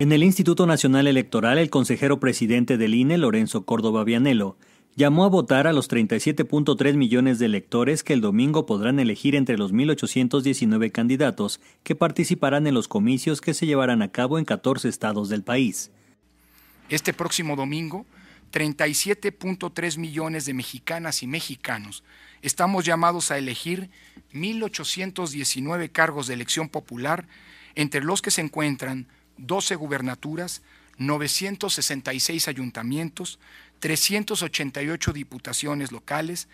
En el Instituto Nacional Electoral, el consejero presidente del INE, Lorenzo Córdoba Vianelo, llamó a votar a los 37.3 millones de electores que el domingo podrán elegir entre los 1.819 candidatos que participarán en los comicios que se llevarán a cabo en 14 estados del país. Este próximo domingo, 37.3 millones de mexicanas y mexicanos estamos llamados a elegir 1.819 cargos de elección popular, entre los que se encuentran 12 gubernaturas, 966 ayuntamientos, 388 diputaciones locales,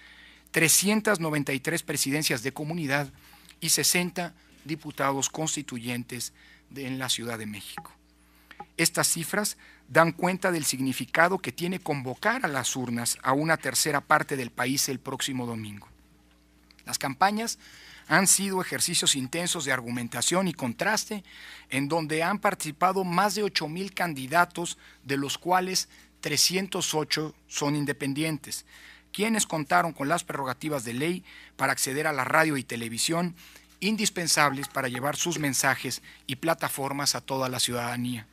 393 presidencias de comunidad y 60 diputados constituyentes en la Ciudad de México. Estas cifras dan cuenta del significado que tiene convocar a las urnas a una tercera parte del país el próximo domingo. Las campañas han sido ejercicios intensos de argumentación y contraste en donde han participado más de 8.000 candidatos, de los cuales 308 son independientes, quienes contaron con las prerrogativas de ley para acceder a la radio y televisión indispensables para llevar sus mensajes y plataformas a toda la ciudadanía.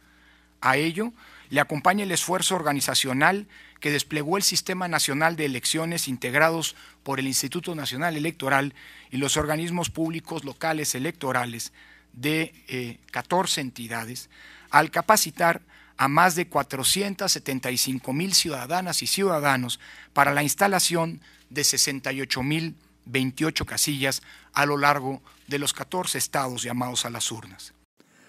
A ello le acompaña el esfuerzo organizacional que desplegó el Sistema Nacional de Elecciones integrados por el Instituto Nacional Electoral y los organismos públicos locales electorales de 14 eh, entidades, al capacitar a más de 475 mil ciudadanas y ciudadanos para la instalación de 68 mil 28 casillas a lo largo de los 14 estados llamados a las urnas.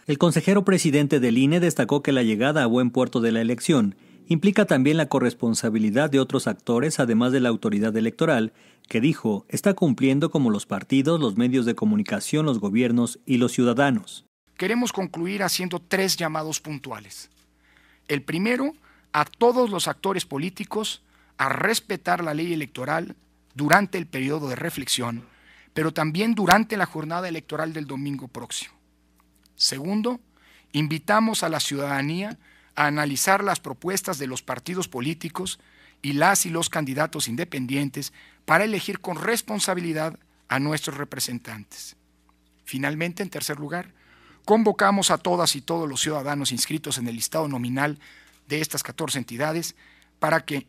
El consejero presidente del INE destacó que la llegada a buen puerto de la elección implica también la corresponsabilidad de otros actores, además de la autoridad electoral, que dijo está cumpliendo como los partidos, los medios de comunicación, los gobiernos y los ciudadanos. Queremos concluir haciendo tres llamados puntuales. El primero, a todos los actores políticos a respetar la ley electoral durante el periodo de reflexión, pero también durante la jornada electoral del domingo próximo. Segundo, invitamos a la ciudadanía a analizar las propuestas de los partidos políticos y las y los candidatos independientes para elegir con responsabilidad a nuestros representantes. Finalmente, en tercer lugar, convocamos a todas y todos los ciudadanos inscritos en el listado nominal de estas 14 entidades para que,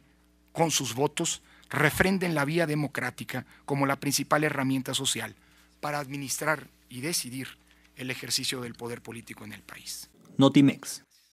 con sus votos, refrenden la vía democrática como la principal herramienta social para administrar y decidir el ejercicio del poder político en el país. Notimex.